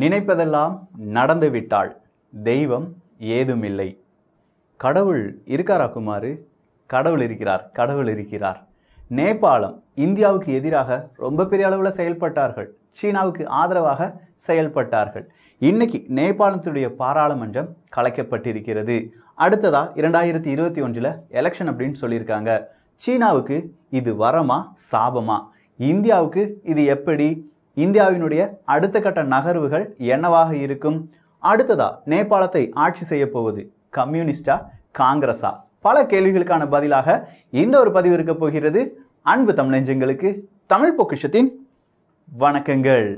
நினைப்பதெல்லாம் நடந்துவிட்டால் தெய்வம் ஏதுமில்லை கடவுள் இருக்காரா குமார் கடவுள் இருக்கிறார் கடவுள் இருக்கிறார் நேபாளம் இந்தியாவுக்கு எதிராக ரொம்ப பெரிய அளவில் செயல்பட்டார்கள் சீனாவுக்கு ஆதரவாக செயல்பட்டார்கள் இன்னைக்கு நேபாளத்துடைய பாராளுமன்றம் கலைக்கப்பட்டிருக்கிறது அடுத்ததாக இரண்டாயிரத்தி இருபத்தி ஒன்றில் எலெக்ஷன் அப்படின்னு சொல்லியிருக்காங்க சீனாவுக்கு இது வரமா சாபமா இந்தியாவுக்கு இது எப்படி இந்தியாவினுடைய அடுத்த கட்ட நகர்வுகள் என்னவாக இருக்கும் அடுத்ததா நேபாளத்தை ஆட்சி செய்ய போவது கம்யூனிஸ்டா காங்கிரஸா பல கேள்விகளுக்கான பதிலாக இந்த ஒரு பதிவு இருக்க போகிறது அன்பு தமிழஞ்சங்களுக்கு தமிழ் பொக்கிஷத்தின் வணக்கங்கள்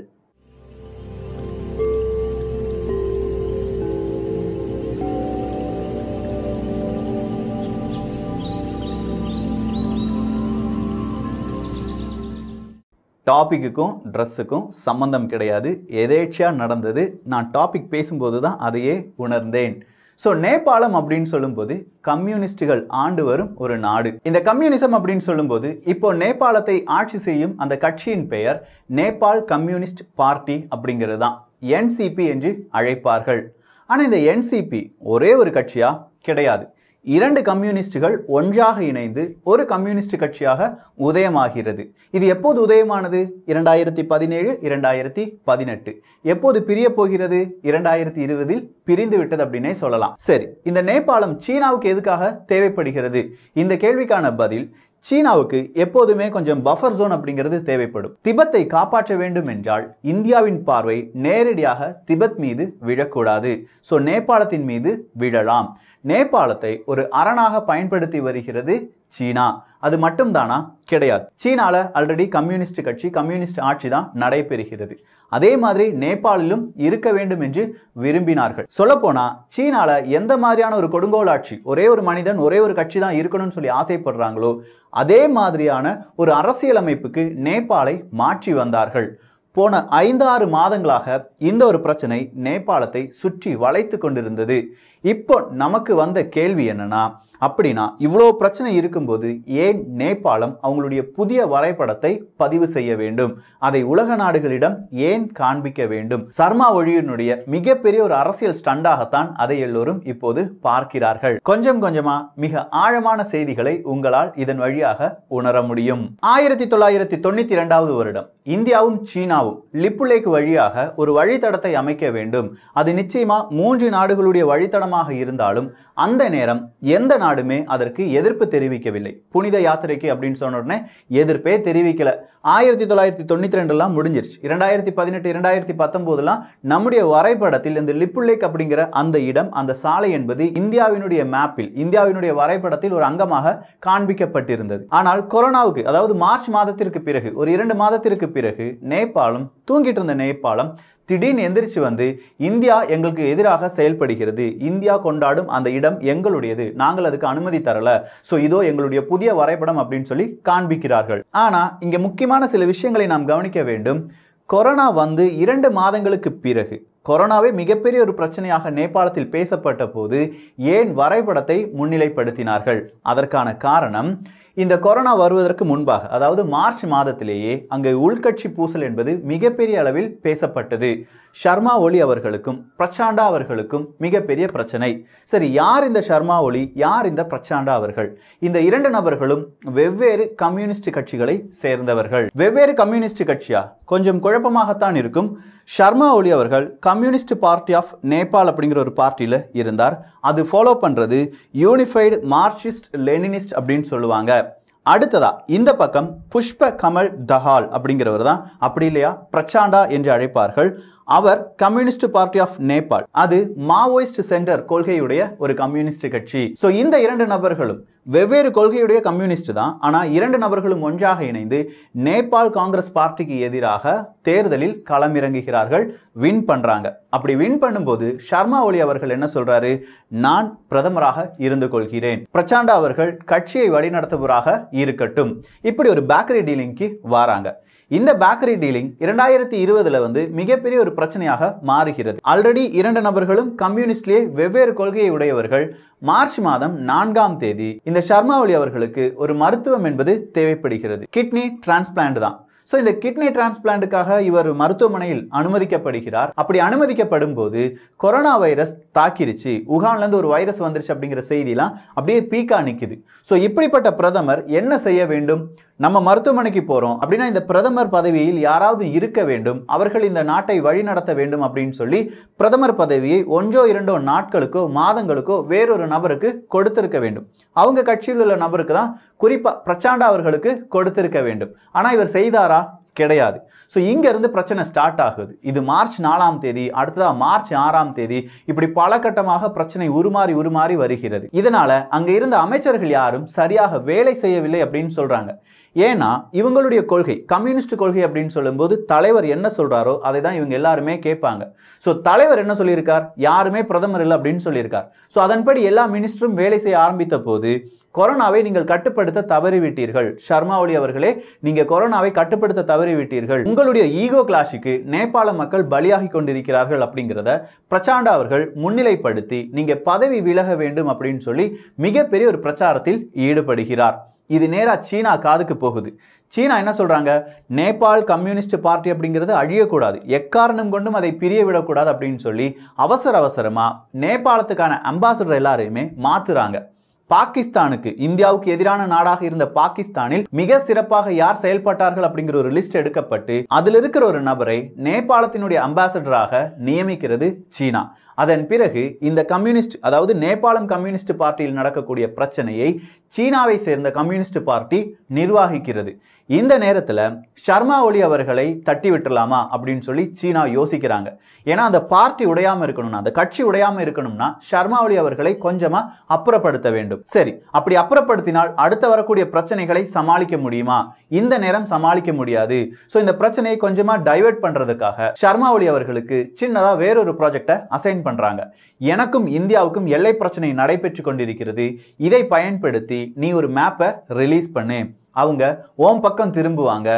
டாப்பிக்குக்கும் ட்ரெஸ்ஸுக்கும் சம்மந்தம் கிடையாது எதேச்சியாக நடந்தது நான் டாபிக் பேசும்போது தான் அதையே உணர்ந்தேன் ஸோ நேபாளம் அப்படின்னு சொல்லும்போது கம்யூனிஸ்டுகள் ஆண்டு வரும் ஒரு நாடு இந்த கம்யூனிசம் அப்படின்னு சொல்லும்போது இப்போ நேபாளத்தை ஆட்சி செய்யும் அந்த கட்சியின் பெயர் நேபாள் கம்யூனிஸ்ட் பார்ட்டி அப்படிங்கிறது தான் என்சிபி என்று அழைப்பார்கள் ஆனால் இந்த என்சிபி ஒரே ஒரு கட்சியாக கிடையாது இரண்டு கம்யூனிஸ்டுகள் ஒன்றாக இணைந்து ஒரு கம்யூனிஸ்ட் கட்சியாக உதயமாகிறது இது எப்போது உதயமானது இரண்டாயிரத்தி பதினேழு இரண்டாயிரத்தி பதினெட்டு எப்போது பிரிய போகிறது இரண்டாயிரத்தி இருபதில் பிரிந்து விட்டது அப்படின்னே சொல்லலாம் சரி இந்த நேபாளம் சீனாவுக்கு எதுக்காக தேவைப்படுகிறது இந்த கேள்விக்கான பதில் சீனாவுக்கு எப்போதுமே கொஞ்சம் பஃபர் ஜோன் அப்படிங்கிறது தேவைப்படும் திபத்தை காப்பாற்ற வேண்டும் என்றால் இந்தியாவின் பார்வை நேரடியாக திபெத் மீது விழக்கூடாது ஸோ நேபாளத்தின் மீது விழலாம் நேபாளத்தை ஒரு அரணாக பயன்படுத்தி வருகிறது சீனா அது மட்டும்தானா கிடையாது சீனாவில் ஆல்ரெடி கம்யூனிஸ்ட் கட்சி கம்யூனிஸ்ட் ஆட்சி தான் நடைபெறுகிறது அதே மாதிரி நேபாளிலும் இருக்க வேண்டும் என்று விரும்பினார்கள் சொல்லப்போனால் சீனாவில் எந்த மாதிரியான ஒரு கொடுங்கோல் ஆட்சி ஒரே ஒரு மனிதன் ஒரே ஒரு கட்சி தான் இருக்கணும்னு சொல்லி ஆசைப்படுறாங்களோ அதே மாதிரியான ஒரு அரசியலமைப்புக்கு நேபாளை மாற்றி வந்தார்கள் போன ஐந்தாறு மாதங்களாக இந்த ஒரு பிரச்சனை நேபாளத்தை சுற்றி வளைத்து கொண்டிருந்தது இப்போ நமக்கு வந்த கேள்வி என்னன்னா அப்படின்னா இவ்வளோ பிரச்சனை இருக்கும்போது ஏன் நேபாளம் அவங்களுடைய புதிய வரைபடத்தை பதிவு செய்ய வேண்டும் அதை உலக நாடுகளிடம் ஏன் காண்பிக்க வேண்டும் சர்மா ஒழியினுடைய மிகப்பெரிய ஒரு அரசியல் ஸ்டண்டாகத்தான் அதை எல்லோரும் இப்போது பார்க்கிறார்கள் கொஞ்சம் கொஞ்சமா மிக ஆழமான செய்திகளை உங்களால் இதன் வழியாக உணர முடியும் ஆயிரத்தி தொள்ளாயிரத்தி தொண்ணூத்தி இரண்டாவது வருடம் இந்தியாவும் சீனாவும் லிப்புலேக் வழியாக ஒரு வழித்தடத்தை அமைக்க வேண்டும் அது நிச்சயமா மூன்று நாடுகளுடைய வழித்தடம் நேரமாக இருந்தாலும் அந்த நேரம் எந்த நாடுமே அதற்கு எதிர்ப்பு தெரிவிக்கவில்லை புனித யாத்திரைக்கு அப்படின்னு சொன்ன உடனே எதிர்ப்பே தெரிவிக்கல ஆயிரத்தி தொள்ளாயிரத்தி தொண்ணூற்றி ரெண்டுலாம் முடிஞ்சிருச்சு இரண்டாயிரத்தி பதினெட்டு இரண்டாயிரத்தி பத்தொம்போதுலாம் நம்முடைய வரைபடத்தில் இந்த லிப்புலேக் அப்படிங்கிற அந்த இடம் அந்த சாலை என்பது இந்தியாவினுடைய மேப்பில் இந்தியாவினுடைய வரைபடத்தில் ஒரு அங்கமாக காண்பிக்கப்பட்டிருந்தது ஆனால் கொரோனாவுக்கு அதாவது மார்ச் மாதத்திற்கு பிறகு ஒரு இரண்டு மாதத்திற்கு பிறகு நேபாளம் தூங்கிட்டு இருந்த நேபாளம் திடீர்னு எந்திரிச்சு வந்து இந்தியா எங்களுக்கு எதிராக செயல்படுகிறது இந்தியா கொண்டாடும் அந்த இடம் எங்களுடையது நாங்கள் அதுக்கு அனுமதி தரல ஸோ இதோ எங்களுடைய புதிய வரைபடம் அப்படின்னு சொல்லி காண்பிக்கிறார்கள் ஆனால் இங்கே முக்கியமான சில விஷயங்களை நாம் கவனிக்க வேண்டும் கொரோனா வந்து இரண்டு மாதங்களுக்கு பிறகு கொரோனாவே மிகப்பெரிய ஒரு பிரச்சனையாக நேபாளத்தில் பேசப்பட்ட போது ஏன் வரைபடத்தை முன்னிலைப்படுத்தினார்கள் அதற்கான காரணம் இந்த கொரோனா வருவதற்கு முன்பாக அதாவது மார்ச் மாதத்திலேயே அங்கே உள்கட்சி பூசல் என்பது மிகப்பெரிய அளவில் பேசப்பட்டது ஷர்மா ஒளி அவர்களுக்கும் பிரச்சாண்டா அவர்களுக்கும் மிகப்பெரிய பிரச்சனை சரி யார் இந்த ஷர்மா ஒளி யார் இந்த பிரச்சாண்டா அவர்கள் இந்த இரண்டு நபர்களும் வெவ்வேறு கம்யூனிஸ்ட் கட்சிகளை சேர்ந்தவர்கள் வெவ்வேறு கம்யூனிஸ்ட் கட்சியா கொஞ்சம் குழப்பமாகத்தான் இருக்கும் ஷர்மா ஒளி அவர்கள் கம்யூனிஸ்ட் பார்ட்டி ஆஃப் நேபாள் அப்படிங்கிற ஒரு பார்ட்டியில் இருந்தார் அது ஃபாலோ பண்ணுறது யூனிஃபைடு மார்க்சிஸ்ட் லெனினிஸ்ட் அப்படின்னு சொல்லுவாங்க அடுத்ததா இந்த பக்கம் புஷ்ப கமல் தஹால் அப்படிங்கிறவர் தான் அப்படி இல்லையா பிரச்சாண்டா என்று அழைப்பார்கள் அவர் கம்யூனிஸ்ட் பார்ட்டி ஆஃப் நேபாள் அது மாவோயிஸ்ட் சென்டர் கொள்கையுடைய ஒரு கம்யூனிஸ்ட் கட்சி ஸோ இந்த இரண்டு நபர்களும் வெவ்வேறு கொள்கையுடைய கம்யூனிஸ்ட் தான் ஆனால் இரண்டு நபர்களும் ஒன்றாக இணைந்து நேபாள் காங்கிரஸ் பார்ட்டிக்கு எதிராக தேர்தலில் களமிறங்குகிறார்கள் வின் பண்ணுறாங்க அப்படி வின் பண்ணும்போது ஷர்மா ஒலி அவர்கள் என்ன சொல்றாரு நான் பிரதமராக இருந்து கொள்கிறேன் பிரச்சாண்டா அவர்கள் கட்சியை வழிநடத்துபவராக இருக்கட்டும் இப்படி ஒரு பேக்கரி டீலிங்க்கு வராங்க இந்த பேக்கரி டீலிங் இரண்டாயிரத்தி இருபதுல வந்து மிகப்பெரிய ஒரு பிரச்சனையாக மாறுகிறது ஆல்ரெடி இரண்டு நபர்களும் கம்யூனிஸ்ட்லேயே வெவ்வேறு கொள்கையை உடையவர்கள் மார்ச் மாதம் நான்காம் தேதி இந்த ஷர்மாவளி அவர்களுக்கு ஒரு மருத்துவம் என்பது தேவைப்படுகிறது கிட்னி டிரான்ஸ்பிளான்ட் தான் ஸோ இந்த கிட்னி டிரான்ஸ்பிளான்ட்டுக்காக இவர் மருத்துவமனையில் அனுமதிக்கப்படுகிறார் அப்படி அனுமதிக்கப்படும் போது கொரோனா வைரஸ் தாக்கிருச்சு உகான்லேருந்து ஒரு வைரஸ் வந்துருச்சு அப்படிங்கிற செய்திலாம் அப்படியே பீக்கா நிற்குது ஸோ இப்படிப்பட்ட பிரதமர் என்ன செய்ய வேண்டும் நம்ம மருத்துவமனைக்கு போகிறோம் அப்படின்னா இந்த பிரதமர் பதவியில் யாராவது இருக்க வேண்டும் அவர்கள் இந்த நாட்டை வழிநடத்த வேண்டும் அப்படின்னு சொல்லி பிரதமர் பதவியை ஒன்றோ இரண்டோ நாட்களுக்கோ மாதங்களுக்கோ வேறொரு நபருக்கு கொடுத்திருக்க வேண்டும் அவங்க கட்சியில் உள்ள நபருக்கு தான் குறிப்பாக பிரச்சாண்டா அவர்களுக்கு கொடுத்திருக்க வேண்டும் ஆனால் இவர் செய்தாரா கிடையாது ஸோ இங்கேருந்து பிரச்சனை ஸ்டார்ட் ஆகுது இது மார்ச் நாலாம் தேதி அடுத்ததாக மார்ச் ஆறாம் தேதி இப்படி பல கட்டமாக பிரச்சனை உருமாறி உருமாறி வருகிறது இதனால் அங்கே இருந்த அமைச்சர்கள் யாரும் சரியாக வேலை செய்யவில்லை அப்படின்னு சொல்கிறாங்க ஏன்னா இவங்களுடைய கொள்கை கம்யூனிஸ்ட் கொள்கை அப்படின்னு சொல்லும்போது தலைவர் என்ன சொல்கிறாரோ அதை தான் இவங்க எல்லாருமே கேட்பாங்க ஸோ தலைவர் என்ன சொல்லியிருக்கார் யாருமே பிரதமர் இல்லை அப்படின்னு சொல்லியிருக்கார் ஸோ அதன்படி எல்லா மினிஸ்டரும் வேலை செய்ய ஆரம்பித்த போது கொரோனாவை நீங்கள் கட்டுப்படுத்த தவறிவிட்டீர்கள் ஷர்மா ஒலி அவர்களே நீங்கள் கொரோனாவை கட்டுப்படுத்த தவறிவிட்டீர்கள் உங்களுடைய ஈகோ கிளாஷுக்கு நேபாள மக்கள் பலியாகி கொண்டிருக்கிறார்கள் அப்படிங்கிறத பிரச்சாண்டா அவர்கள் முன்னிலைப்படுத்தி நீங்கள் பதவி விலக வேண்டும் அப்படின்னு சொல்லி மிகப்பெரிய ஒரு பிரச்சாரத்தில் ஈடுபடுகிறார் இது நேராக சீனா காதுக்கு போகுது சீனா என்ன சொல்கிறாங்க நேபாள் கம்யூனிஸ்ட் பார்ட்டி அப்படிங்கிறது அழியக்கூடாது எக்காரணம் கொண்டும் அதை பிரிய விடக்கூடாது அப்படின்னு சொல்லி அவசர அவசரமாக நேபாளத்துக்கான அம்பாசடர் எல்லாரையுமே மாற்றுறாங்க பாகிஸ்தானுக்கு இந்தியாவுக்கு எதிரான நாடாக இருந்த பாகிஸ்தானில் மிக சிறப்பாக யார் செயல்பட்டார்கள் அப்படிங்கிற ஒரு லிஸ்ட் எடுக்கப்பட்டு அதில் இருக்கிற ஒரு நபரை நேபாளத்தினுடைய அம்பாசடராக நியமிக்கிறது சீனா அதன் பிறகு இந்த கம்யூனிஸ்ட் அதாவது நேபாளம் கம்யூனிஸ்ட் பார்ட்டியில் நடக்கக்கூடிய பிரச்சனையை சீனாவை சேர்ந்த கம்யூனிஸ்ட் பார்ட்டி நிர்வாகிக்கிறது இந்த நேரத்தில் ஷர்மா ஒலி அவர்களை தட்டி விட்டுடலாமா அப்படின்னு சொல்லி சீனா யோசிக்கிறாங்க ஏன்னா அந்த பார்ட்டி உடையாமல் இருக்கணும்னா அந்த கட்சி உடையாமல் இருக்கணும்னா ஷர்மா ஒலி அவர்களை கொஞ்சமாக அப்புறப்படுத்த வேண்டும் சரி அப்படி அப்புறப்படுத்தினால் அடுத்து வரக்கூடிய பிரச்சனைகளை சமாளிக்க முடியுமா இந்த நேரம் சமாளிக்க முடியாது ஸோ இந்த பிரச்சனையை கொஞ்சமாக டைவெர்ட் பண்ணுறதுக்காக ஷர்மா ஒலி அவர்களுக்கு சின்னதாக வேறொரு ப்ராஜெக்டை அசைன் பண்ணுறாங்க எனக்கும் இந்தியாவுக்கும் எல்லை பிரச்சனை நடைபெற்று கொண்டிருக்கிறது இதை பயன்படுத்தி நீ ஒரு மேப்பை ரிலீஸ் பண்ணு அவங்க ஓம் பக்கம் திரும்புவாங்க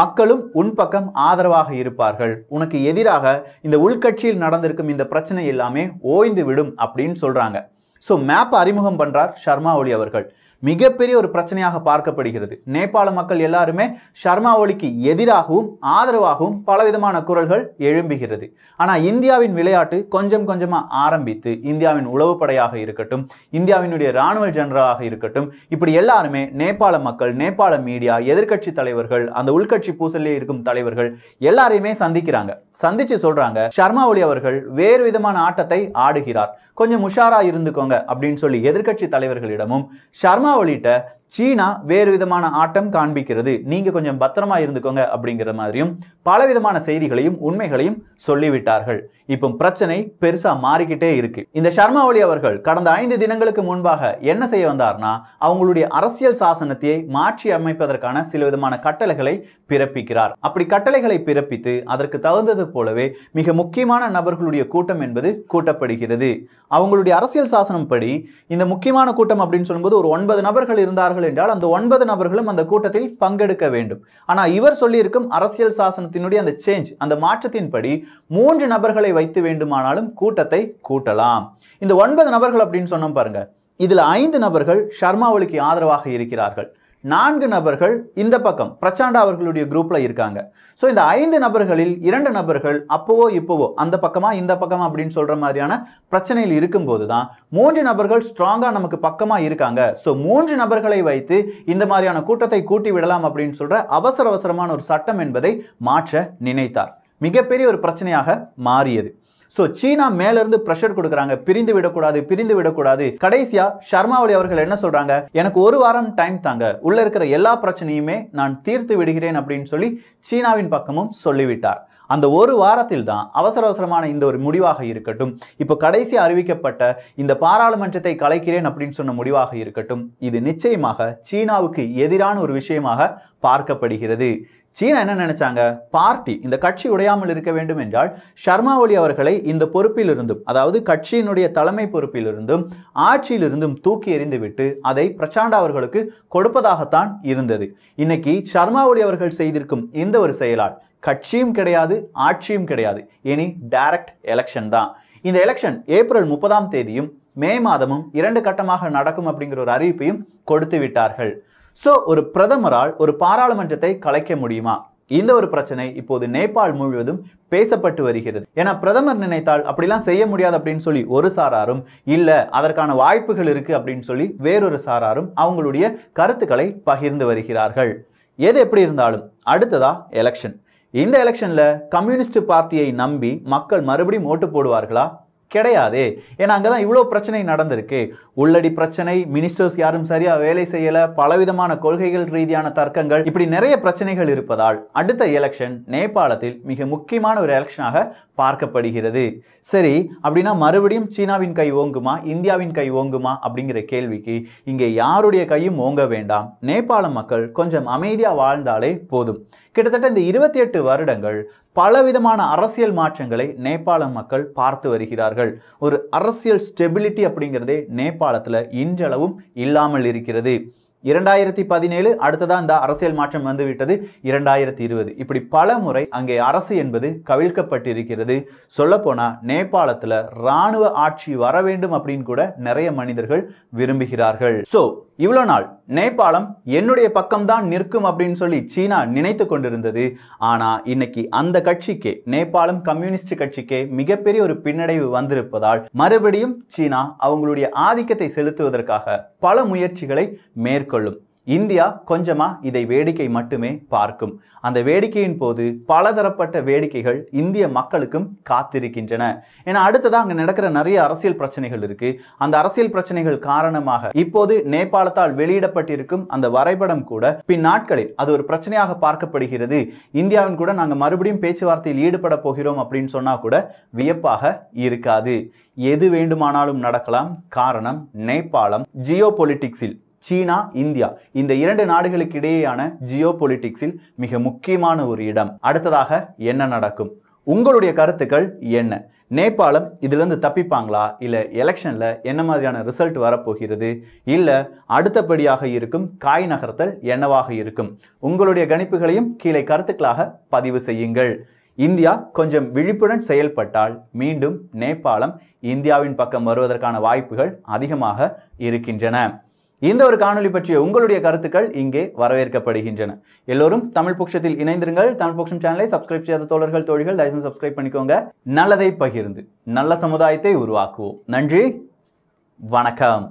மக்களும் உன் பக்கம் ஆதரவாக இருப்பார்கள் உனக்கு எதிராக இந்த உள்கட்சியில் நடந்திருக்கும் இந்த பிரச்சனை எல்லாமே ஓய்ந்து விடும் அப்படின்னு சொல்கிறாங்க ஸோ மேப் அறிமுகம் பண்ணுறார் ஷர்மா ஒளி அவர்கள் மிகப்பெரிய ஒரு பிரச்சனையாக பார்க்கப்படுகிறது நேபாள மக்கள் எல்லாருமே ஷர்மா ஒலிக்கு எதிராகவும் ஆதரவாகவும் பலவிதமான குரல்கள் எழும்புகிறது ஆனால் இந்தியாவின் விளையாட்டு கொஞ்சம் கொஞ்சமாக ஆரம்பித்து இந்தியாவின் உளவுப்படையாக இருக்கட்டும் இந்தியாவினுடைய இராணுவ ஜெனரலாக இருக்கட்டும் இப்படி எல்லாருமே நேபாள மக்கள் நேபாள மீடியா எதிர்கட்சி தலைவர்கள் அந்த உள்கட்சி பூசலில் இருக்கும் தலைவர்கள் எல்லாரையுமே சந்திக்கிறாங்க சந்திச்சு சொல்றாங்க சர்மா ஒலி அவர்கள் வேறு விதமான ஆட்டத்தை ஆடுகிறார் கொஞ்சம் உஷாராக இருந்துக்கோங்க அப்படின்னு சொல்லி எதிர்க்கட்சி தலைவர்களிடமும் ஷர்மா ஒலிட்ட சீனா வேறு விதமான ஆட்டம் காண்பிக்கிறது நீங்கள் கொஞ்சம் பத்திரமா இருந்துக்கோங்க அப்படிங்கிற மாதிரியும் பலவிதமான செய்திகளையும் உண்மைகளையும் சொல்லிவிட்டார்கள் இப்போ பிரச்சனை பெருசாக மாறிக்கிட்டே இருக்கு இந்த சர்மா ஒலி அவர்கள் கடந்த ஐந்து தினங்களுக்கு முன்பாக என்ன செய்ய வந்தார்னா அவங்களுடைய அரசியல் சாசனத்தை மாற்றி அமைப்பதற்கான சில விதமான கட்டளைகளை பிறப்பிக்கிறார் அப்படி கட்டளைகளை பிறப்பித்து அதற்கு தகுந்தது போலவே மிக முக்கியமான நபர்களுடைய கூட்டம் என்பது கூட்டப்படுகிறது அவங்களுடைய அரசியல் சாசனம் படி இந்த முக்கியமான கூட்டம் அப்படின்னு சொல்லும்போது ஒரு ஒன்பது நபர்கள் இருந்தார்கள் நபர்கள் என்றால் அந்த ஒன்பது நபர்களும் அந்த கூட்டத்தில் பங்கெடுக்க வேண்டும் ஆனால் இவர் சொல்லியிருக்கும் அரசியல் சாசனத்தினுடைய அந்த சேஞ்ச் அந்த மாற்றத்தின்படி மூன்று நபர்களை வைத்து வேண்டுமானாலும் கூட்டத்தை கூட்டலாம் இந்த ஒன்பது நபர்கள் அப்படின்னு சொன்னோம் பாருங்க இதில் ஐந்து நபர்கள் ஷர்மா ஒலிக்கு ஆதரவாக இருக்கிறார்கள் நான்கு நபர்கள் இந்த பக்கம் பிரச்சாண்டா அவர்களுடைய குரூப்பில் இருக்காங்க ஸோ இந்த ஐந்து நபர்களில் இரண்டு நபர்கள் அப்போவோ இப்போவோ அந்த பக்கமாக இந்த பக்கமாக அப்படின்னு சொல்கிற மாதிரியான பிரச்சனையில் இருக்கும்போது தான் மூன்று நபர்கள் ஸ்ட்ராங்காக நமக்கு பக்கமாக இருக்காங்க ஸோ மூன்று நபர்களை வைத்து இந்த மாதிரியான கூட்டத்தை கூட்டி விடலாம் அப்படின்னு சொல்கிற அவசர அவசரமான ஒரு சட்டம் என்பதை மாற்ற நினைத்தார் மிகப்பெரிய ஒரு பிரச்சனையாக மாறியது ஸோ சீனா மேலேருந்து ப்ரெஷர் கொடுக்குறாங்க பிரிந்து விடக்கூடாது பிரிந்து விடக்கூடாது கடைசியாக ஷர்மாவளி அவர்கள் என்ன சொல்கிறாங்க எனக்கு ஒரு வாரம் டைம் தாங்க உள்ளே இருக்கிற எல்லா பிரச்சனையுமே நான் தீர்த்து விடுகிறேன் அப்படின்னு சொல்லி சீனாவின் பக்கமும் சொல்லிவிட்டார் அந்த ஒரு வாரத்தில் தான் அவசர அவசரமான இந்த ஒரு முடிவாக இருக்கட்டும் இப்போ கடைசி அறிவிக்கப்பட்ட இந்த பாராளுமன்றத்தை கலைக்கிறேன் அப்படின்னு சொன்ன முடிவாக இருக்கட்டும் இது நிச்சயமாக சீனாவுக்கு எதிரான ஒரு விஷயமாக பார்க்கப்படுகிறது சீனா என்ன நினைச்சாங்க பார்ட்டி இந்த கட்சி உடையாமல் இருக்க வேண்டும் என்றால் ஷர்மா ஒலி அவர்களை இந்த பொறுப்பிலிருந்தும் அதாவது கட்சியினுடைய தலைமை பொறுப்பிலிருந்தும் ஆட்சியிலிருந்தும் தூக்கி எறிந்துவிட்டு அதை பிரச்சாண்ட அவர்களுக்கு கொடுப்பதாகத்தான் இருந்தது இன்னைக்கு ஷர்மா ஒலி அவர்கள் செய்திருக்கும் இந்த ஒரு செயலால் கட்சியும் கிடையாது ஆட்சியும் கிடையாது இனி டைரக்ட் எலெக்ஷன் தான் இந்த எலெக்ஷன் ஏப்ரல் முப்பதாம் தேதியும் மே மாதமும் இரண்டு கட்டமாக நடக்கும் அப்படிங்கிற ஒரு அறிவிப்பையும் கொடுத்து விட்டார்கள் ஸோ ஒரு பிரதமரால் ஒரு பாராளுமன்றத்தை கலைக்க முடியுமா இந்த ஒரு பிரச்சனை இப்போது நேபாள் முழுவதும் பேசப்பட்டு வருகிறது ஏன்னா பிரதமர் நினைத்தால் அப்படிலாம் செய்ய முடியாது அப்படின்னு சொல்லி ஒரு சாராரும் இல்லை அதற்கான வாய்ப்புகள் இருக்குது அப்படின்னு சொல்லி வேறொரு சாராரும் அவங்களுடைய கருத்துக்களை பகிர்ந்து வருகிறார்கள் எது எப்படி இருந்தாலும் அடுத்ததா எலெக்ஷன் இந்த எலெக்ஷனில் கம்யூனிஸ்ட் பார்ட்டியை நம்பி மக்கள் மறுபடியும் ஓட்டு போடுவார்களா கிடையாது ஏன்னா அங்கே தான் இவ்வளோ பிரச்சனை நடந்திருக்கு உள்ளடி பிரச்சனை மினிஸ்டர்ஸ் யாரும் சரியாக வேலை செய்யலை பலவிதமான கொள்கைகள் ரீதியான தர்க்கங்கள் இப்படி நிறைய பிரச்சனைகள் இருப்பதால் அடுத்த எலெக்ஷன் நேபாளத்தில் மிக முக்கியமான ஒரு எலெக்ஷனாக பார்க்கப்படுகிறது சரி அப்படின்னா மறுபடியும் சீனாவின் கை ஓங்குமா இந்தியாவின் கை ஓங்குமா அப்படிங்கிற கேள்விக்கு இங்கே யாருடைய கையும் ஓங்க வேண்டாம் நேபாள மக்கள் கொஞ்சம் அமைதியாக வாழ்ந்தாலே போதும் கிட்டத்தட்ட இந்த இருபத்தி எட்டு வருடங்கள் பலவிதமான அரசியல் மாற்றங்களை நேபாள மக்கள் பார்த்து வருகிறார்கள் ஒரு அரசியல் ஸ்டெபிலிட்டி அப்படிங்கிறதே நேபாளத்தில் இன்றளவும் இல்லாமல் இருக்கிறது இரண்டாயிரத்தி பதினேழு அடுத்ததான் இந்த அரசியல் மாற்றம் வந்துவிட்டது இரண்டாயிரத்தி இருபது இப்படி பல முறை அங்கே அரசு என்பது கவிழ்க்கப்பட்டிருக்கிறது சொல்லப்போனால் நேபாளத்தில் இராணுவ ஆட்சி வர வேண்டும் அப்படின்னு கூட நிறைய மனிதர்கள் விரும்புகிறார்கள் ஸோ இவ்வளோ நாள் நேபாளம் என்னுடைய பக்கம்தான் நிற்கும் அப்படின்னு சொல்லி சீனா நினைத்து கொண்டிருந்தது ஆனால் இன்னைக்கு அந்த கட்சிக்கே நேபாளம் கம்யூனிஸ்ட் கட்சிக்கே மிகப்பெரிய ஒரு பின்னடைவு வந்திருப்பதால் மறுபடியும் சீனா அவங்களுடைய ஆதிக்கத்தை செலுத்துவதற்காக பல முயற்சிகளை மேற்கொள்ளும் இந்தியா கொஞ்சமா இதை வேடிக்கை மட்டுமே பார்க்கும் அந்த வேடிக்கையின் போது பலதரப்பட்ட வேடிக்கைகள் இந்திய மக்களுக்கும் காத்திருக்கின்றன ஏன்னா அடுத்ததாக அங்கே நடக்கிற நிறைய அரசியல் பிரச்சனைகள் இருக்குது அந்த அரசியல் பிரச்சனைகள் காரணமாக இப்போது நேபாளத்தால் வெளியிடப்பட்டிருக்கும் அந்த வரைபடம் கூட பின் நாட்களில் அது ஒரு பிரச்சனையாக பார்க்கப்படுகிறது இந்தியாவின் கூட நாங்கள் மறுபடியும் பேச்சுவார்த்தையில் ஈடுபட போகிறோம் அப்படின்னு சொன்னால் கூட வியப்பாக இருக்காது எது வேண்டுமானாலும் நடக்கலாம் காரணம் நேபாளம் ஜியோ பொலிட்டிக்ஸில் சீனா இந்தியா இந்த இரண்டு நாடுகளுக்கு இடையேயான ஜியோ பொலிட்டிக்ஸில் மிக முக்கியமான ஒரு இடம் அடுத்ததாக என்ன நடக்கும் உங்களுடைய கருத்துக்கள் என்ன நேபாளம் இதிலிருந்து தப்பிப்பாங்களா இல்லை எலெக்ஷனில் என்ன மாதிரியான ரிசல்ட் வரப்போகிறது இல்லை அடுத்தபடியாக இருக்கும் காய் நகர்த்தல் என்னவாக இருக்கும் உங்களுடைய கணிப்புகளையும் கீழே கருத்துக்களாக பதிவு செய்யுங்கள் இந்தியா கொஞ்சம் விழிப்புடன் செயல்பட்டால் மீண்டும் நேபாளம் இந்தியாவின் பக்கம் வருவதற்கான வாய்ப்புகள் அதிகமாக இருக்கின்றன இந்த ஒரு காணொலி பற்றிய உங்களுடைய கருத்துக்கள் இங்கே வரவேற்கப்படுகின்றன எல்லோரும் தமிழ் பட்சத்தில் இணைந்திருங்கள் தமிழ் பட்சம் சேனலை சப்ஸ்கிரைப் செய்யாத தோழர்கள் தோழிகள் தயவுசெய்து சப்ஸ்கிரைப் பண்ணிக்கோங்க நல்லதை பகிர்ந்து நல்ல சமுதாயத்தை உருவாக்குவோம் நன்றி வணக்கம்